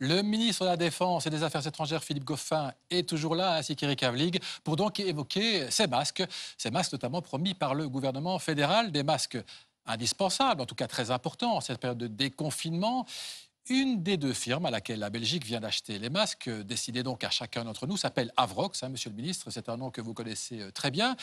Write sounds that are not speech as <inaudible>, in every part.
Le ministre de la Défense et des Affaires étrangères, Philippe Goffin, est toujours là, ainsi qu'Éric Avlig, pour donc évoquer ces masques, ces masques notamment promis par le gouvernement fédéral, des masques indispensables, en tout cas très importants, en cette période de déconfinement. Une des deux firmes à laquelle la Belgique vient d'acheter les masques, euh, décidée donc à chacun d'entre nous, s'appelle Avrox, hein, monsieur le ministre. C'est un nom que vous connaissez euh, très bien.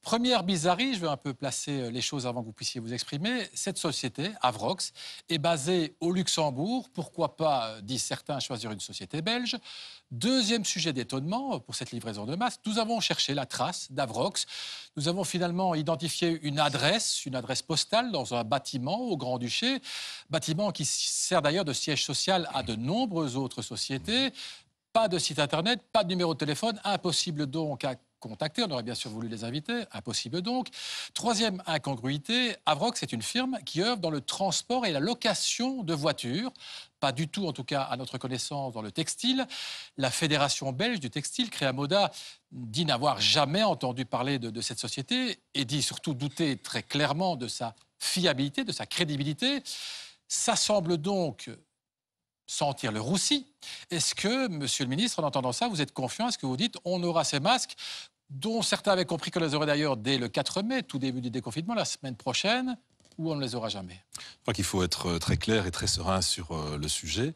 Première bizarrerie, je vais un peu placer euh, les choses avant que vous puissiez vous exprimer. Cette société, Avrox, est basée au Luxembourg. Pourquoi pas, disent certains, choisir une société belge Deuxième sujet d'étonnement pour cette livraison de masques, nous avons cherché la trace d'Avrox. Nous avons finalement identifié une adresse, une adresse postale dans un bâtiment au Grand-Duché, bâtiment qui sert d'ailleurs de sociale social à de nombreuses autres sociétés. Pas de site internet, pas de numéro de téléphone, impossible donc à contacter. On aurait bien sûr voulu les inviter, impossible donc. Troisième incongruité, Avrox est une firme qui œuvre dans le transport et la location de voitures. Pas du tout, en tout cas, à notre connaissance, dans le textile. La Fédération belge du textile, Créamoda, dit n'avoir jamais entendu parler de, de cette société et dit surtout douter très clairement de sa fiabilité, de sa crédibilité. Ça semble donc sentir le roussi. Est-ce que, monsieur le ministre, en entendant ça, vous êtes confiant Est-ce que vous dites on aura ces masques dont certains avaient compris qu'on les aurait d'ailleurs dès le 4 mai, tout début du déconfinement, la semaine prochaine, ou on ne les aura jamais Je crois qu'il faut être euh, très clair et très serein sur euh, le sujet.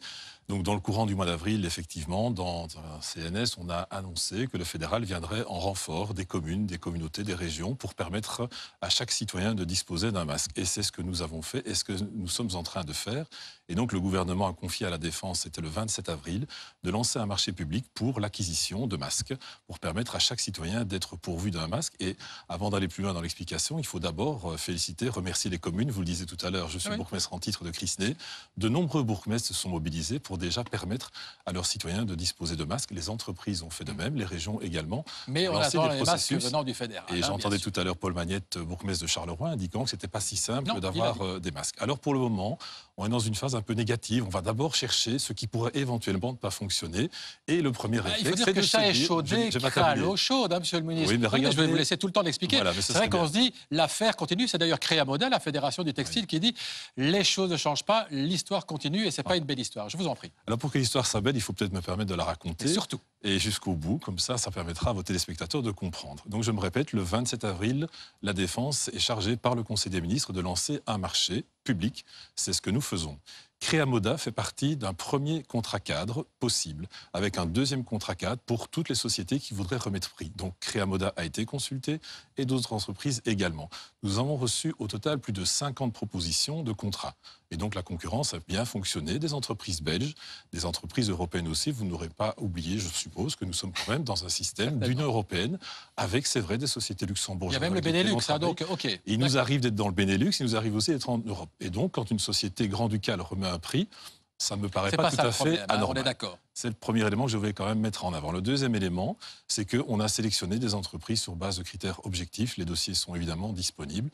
Donc dans le courant du mois d'avril, effectivement, dans un CNS, on a annoncé que le fédéral viendrait en renfort des communes, des communautés, des régions pour permettre à chaque citoyen de disposer d'un masque. Et c'est ce que nous avons fait et ce que nous sommes en train de faire. Et donc le gouvernement a confié à la Défense, c'était le 27 avril, de lancer un marché public pour l'acquisition de masques, pour permettre à chaque citoyen d'être pourvu d'un masque. Et avant d'aller plus loin dans l'explication, il faut d'abord euh, féliciter, remercier les communes. Vous le disiez tout à l'heure, je suis bourgmestre en titre de christney De nombreux bourgmestres se sont mobilisés pour déjà permettre à leurs citoyens de disposer de masques. Les entreprises ont fait de même, les régions également. Mais on attend les masques venant du fédéral. Hein, et j'entendais tout à l'heure Paul Magnette, euh, bourgmestre de Charleroi, indiquant que ce n'était pas si simple d'avoir euh, des masques. Alors pour le moment, on est dans une phase un peu négative. On va d'abord chercher ce qui pourrait éventuellement ne pas fonctionner. Et le premier effet, ah, Il faut dire que ça est chaudé, à l'eau chaude, hein, monsieur le ministre. Oui, mais regardez... Je vais vous laisser tout le temps l'expliquer. c'est vrai qu'on se dit, l'affaire continue. C'est d'ailleurs créé à modèle, la Fédération du textile, qui dit les choses ne changent pas, l'histoire continue et ce n'est pas ah. une belle histoire. Je vous en prie. Alors pour que l'histoire soit belle, il faut peut-être me permettre de la raconter. surtout. Et jusqu'au bout, comme ça, ça permettra à vos téléspectateurs de comprendre. Donc je me répète, le 27 avril, la Défense est chargée par le Conseil des ministres de lancer un marché public. C'est ce que nous faisons. Créamoda fait partie d'un premier contrat cadre possible, avec un deuxième contrat cadre pour toutes les sociétés qui voudraient remettre prix. Donc Créamoda a été consulté et d'autres entreprises également. Nous avons reçu au total plus de 50 propositions de contrats. Et donc la concurrence a bien fonctionné, des entreprises belges, des entreprises européennes aussi. Vous n'aurez pas oublié, je suppose, que nous sommes quand même dans un système d'une européenne, avec, c'est vrai, des sociétés luxembourgeoises. Il y a même le Benelux, ça, hein, donc, ok. Il nous arrive d'être dans le Benelux, il nous arrive aussi d'être en Europe. Et donc, quand une société grand-ducale remet prix. Ça me paraît pas, tout à fait hein, anormal. d'accord. C'est le premier élément que je voulais quand même mettre en avant. Le deuxième élément, c'est qu'on a sélectionné des entreprises sur base de critères objectifs. Les dossiers sont évidemment disponibles.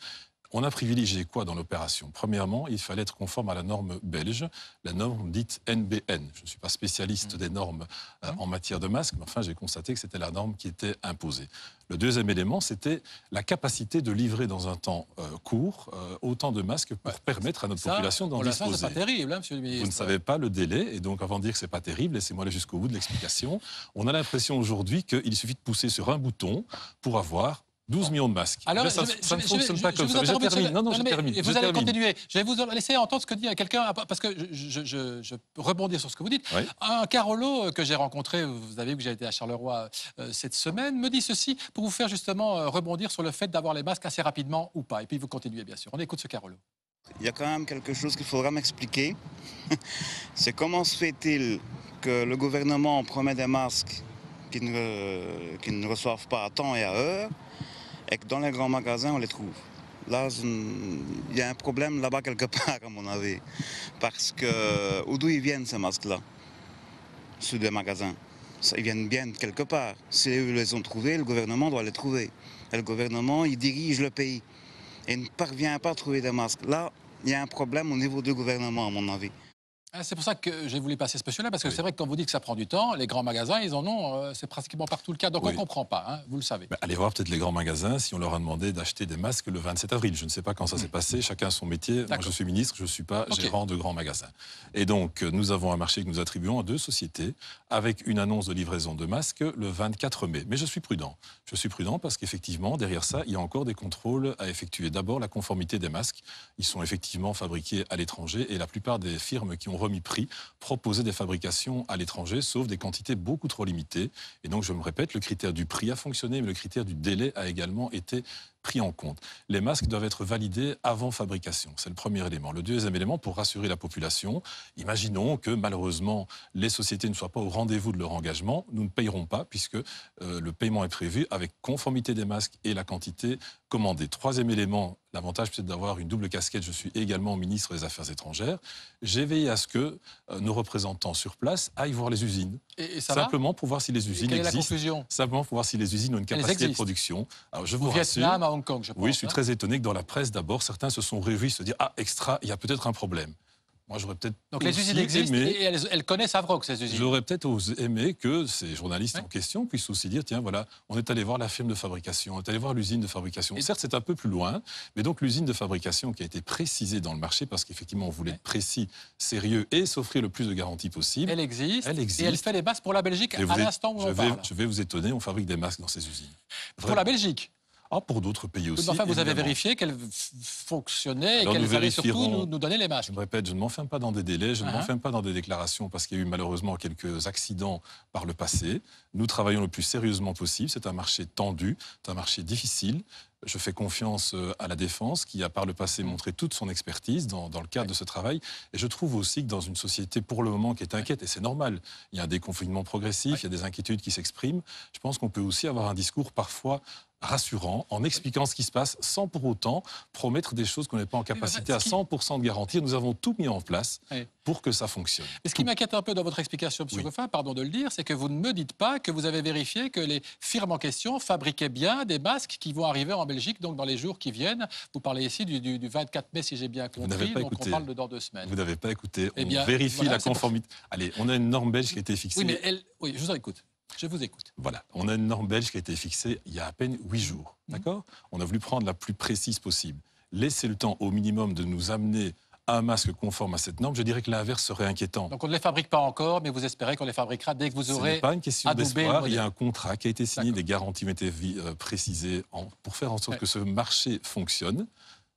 On a privilégié quoi dans l'opération Premièrement, il fallait être conforme à la norme belge, la norme dite NBN. Je ne suis pas spécialiste mm. des normes euh, mm. en matière de masques, mais enfin j'ai constaté que c'était la norme qui était imposée. Le deuxième élément, c'était la capacité de livrer dans un temps euh, court euh, autant de masques pour permettre à notre population d'en disposer. C'est pas terrible, hein, Monsieur le ministre. Vous ne savez pas le délai, et donc avant de dire que c'est pas terrible, laissez-moi aller jusqu'au bout de l'explication. On a l'impression aujourd'hui qu'il suffit de pousser sur un bouton pour avoir 12 millions de masques. Alors, ça, je, ne fonctionne pas comme ça. termine. Non, non, je termine. Vous allez continuer. Je vais vous laisser entendre ce que dit quelqu'un, parce que je, rebondis sur ce que vous dites. Un Carolo euh, que j'ai rencontré, vous avez vu que j'ai été à Charleroi euh, cette semaine, me dit ceci pour vous faire justement euh, rebondir sur le fait d'avoir les masques assez rapidement ou pas. Et puis vous continuez, bien sûr. On écoute ce Carolo. Il y a quand même quelque chose qu'il faudra m'expliquer. <laughs> C'est comment se fait-il que le gouvernement promet des masques qui ne, qui ne reçoivent pas à temps et à heure et que dans les grands magasins, on les trouve. Là, il y a un problème là-bas quelque <laughs> part, à mon avis. Parce que, euh, d'où ils viennent ces masques-là Sous des magasins. Ils viennent bien quelque part. Si eux les ont trouvés, le gouvernement doit les trouver. Et le gouvernement, il dirige le pays. Et ne parvient pas à trouver des masques. Là, il y a un problème au niveau du gouvernement, à mon avis. Ah, c'est pour ça que je voulais passer ce monsieur-là, parce que c'est vrai que quand vous dites que ça prend du temps, les grands magasins, ils en ont, euh, c'est pratiquement partout le cas, donc on ne comprend pas, hein, vous le savez. Bah, allez voir peut-être les grands magasins si on leur a demandé d'acheter des masques le 27 avril. Je ne sais pas quand ça hmm. s'est passé, chacun son métier. Moi, je suis ministre, je ne suis pas gérant de grands magasins. Et donc, euh, nous avons un marché que nous attribuons à deux sociétés, avec une annonce de livraison de masques le 24 mai. Mais je suis prudent. Je suis prudent parce qu'effectivement, derrière ça, il y a encore des contrôles à effectuer. D'abord, la conformité des masques. Ils sont effectivement fabriqués à l'étranger et la plupart des firmes qui ont remis prix, proposer des fabrications à l'étranger, sauf des quantités beaucoup trop limitées. Et donc, je me répète, le critère du prix a fonctionné, mais le critère du délai a également été pris en compte. Les masques doivent être validés avant fabrication. C'est le premier élément. Le deuxième élément, pour rassurer la population, imaginons que malheureusement les sociétés ne soient pas au rendez-vous de leur engagement, nous ne payerons pas puisque euh, le paiement est prévu avec conformité des masques et la quantité commandée. Troisième élément, l'avantage peut-être d'avoir une double casquette, je suis également ministre des Affaires étrangères, j'ai veillé à ce que euh, nos représentants sur place aillent voir les usines. Et, simplement pour voir si les usines existent. Simplement pour voir si les usines ont une capacité de production. Alors je vous, vous rassure, oui, je suis hein. très étonné que dans la presse, d'abord, certains se sont réjouis, se dire Ah, extra, il y a peut-être un problème. Moi, j'aurais peut-être. Donc les usines existent aimé, et elles, connaissent Avrox, ces J'aurais peut-être aimé que ces journalistes en question puissent aussi dire tiens, voilà, on est allé voir la firme de fabrication, on est allé voir l'usine de fabrication. Certes, c'est un peu plus loin, mais donc l'usine de fabrication qui a été précisée dans le marché, parce qu'effectivement, on voulait être précis, sérieux et s'offrir le plus de garanties possible. Elle existe. Elle existe. Et elle fait les masques pour la Belgique à l'instant où on vais, parle. Je vais vous étonner, on fabrique des masques dans ces usines. Pour la Belgique ah, pour d'autres pays aussi. enfin, vous avez vérifié qu'elle fonctionnait et qu'elle allaient surtout nous, donner les masques. Je me répète, je ne m'enferme pas dans des délais, je ne uh-huh. m'en ne pas dans des déclarations parce qu'il y a eu malheureusement quelques accidents par le passé. Nous travaillons le plus sérieusement possible. C'est un marché tendu, c'est un marché difficile. Je fais confiance euh, à la défense qui a par le passé mm. montré toute son expertise dans, dans le cadre de ce travail. Et je trouve aussi que dans une société pour le moment qui est inquiète, et c'est normal, il y a un déconfinement progressif, il y a des inquiétudes qui s'expriment, je pense qu'on peut aussi avoir un discours parfois rassurant, en expliquant ce qui se passe, sans pour autant promettre des choses qu'on n'est pas en capacité à 100% de garantir. Nous avons tout mis en place pour que ça fonctionne. Et ce qui m'inquiète un peu dans votre explication, M. Oui. pardon de le dire, c'est que vous ne me dites pas que vous avez vérifié que les firmes en question fabriquaient bien des masques qui vont arriver en Belgique donc dans les jours qui viennent. Vous parlez ici du, 24 mai, si j'ai bien compris, donc on parle de dans deux semaines. Vous n'avez pas écouté. Eh on vérifie la conformité. Allez, on a une norme belge qui a été fixée. Oui, mais elle... oui, je vous en écoute. Je vous écoute. Voilà, on a une norme belge qui a été fixée il y a à peine huit jours. Mhm. D'accord On a voulu prendre la plus précise possible. Laisser le temps au minimum de nous amener un masque conforme à cette norme. Je dirais que l'inverse serait inquiétant. Donc on ne les fabrique pas encore, mais vous espérez qu'on les fabriquera dès que vous aurez. Ce n'est pas une question Il y a un contrat qui a été signé, des garanties ont euh, précisées pour faire en sorte que ce marché fonctionne.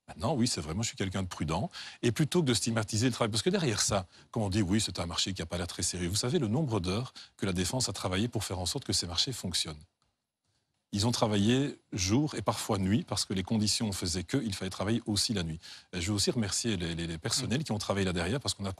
Maintenant, oui, c'est vraiment, je suis quelqu'un de prudent. Et plutôt que de stigmatiser le travail, parce que derrière ça, quand on dit oui, c'est un marché qui n'a pas l'air très sérieux, vous savez le nombre d'heures que la défense a travaillé pour faire en sorte que ces marchés fonctionnent ils ont travaillé jour et parfois nuit parce que les conditions faisaient que il fallait travailler aussi la nuit. je veux aussi remercier les, personnels mm. qui ont travaillé là derrière parce qu'on a,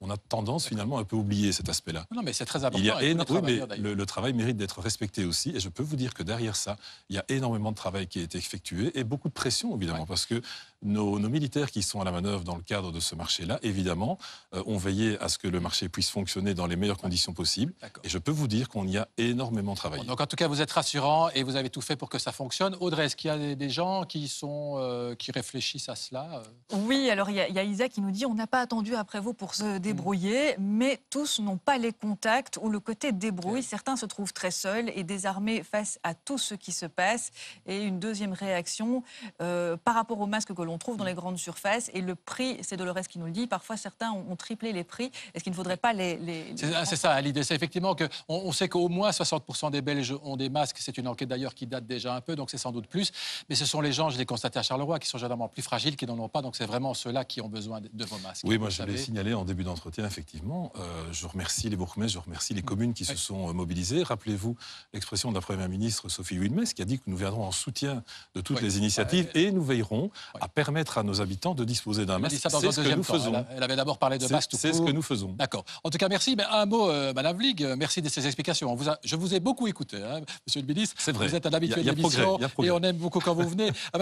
on a tendance finalement à un peu oublier cet aspect-là. Non, mais c'est très important. Il oui, mais le, travail mérite d'être respecté aussi. Et je peux vous dire que derrière ça, il y a énormément de travail qui a été effectué et beaucoup de pression évidemment parce que nos, militaires qui sont à la manœuvre dans le cadre de ce marché-là, évidemment, euh, ont veillé à ce que le marché puisse fonctionner dans les meilleures conditions possibles. Et je peux vous dire qu'on y a énormément travaillé. donc en tout cas, vous êtes rassurant et vous avez tout fait pour que ça fonctionne. Audrey, est-ce qu'il y a des gens qui, sont, euh, qui réfléchissent à cela euh Oui, alors il y, a Isa qui nous dit on n'a pas attendu après vous pour se débrouiller, mais tous n'ont pas les contacts ou le côté débrouille. Certains se trouvent très seuls et désarmés face à tout ce qui se passe. Et une deuxième réaction par rapport au masque que l'on trouve dans les grandes surfaces. Et le prix, c'est Dolores qui nous le dit, parfois certains ont, triplé les prix. Est-ce qu'il ne faudrait pas les... Ah, c'est ça, l'idée. C'est effectivement qu'on on sait qu'au moins 60% des Belges ont des masques. C'est une enquête d'ailleurs qui date déjà un peu, donc c'est sans doute plus. Mais ce sont les gens, je l'ai constaté à Charleroi, qui sont généralement plus fragiles, qui n'en ont pas. Donc c'est vraiment ceux-là qui ont besoin de vos masques. Oui, moi je l'ai signalé en début d'entretien, effectivement. Euh, je remercie les bourgmestres, je remercie les mmh. communes qui se sont euh, mobilisées. Rappelez-vous l'expression de la Première ministre Sophie Wilmès qui a dit que nous viendrons en soutien de toutes les initiatives et nous veillerons à permettre à nos habitants de disposer d'un masque. C'est ce que nous faisons. Hein, Elle, avait d'abord parlé de masque tout C'est ce que nous faisons. D'accord. En tout cas, merci. Mais un mot, euh, Madame Vlieg, euh, merci de ces explications. je vous ai beaucoup écouté, hein, Monsieur le ministre. C'est vrai. Vous êtes un habitué de l'émission et on aime beaucoup quand vous venez. <laughs>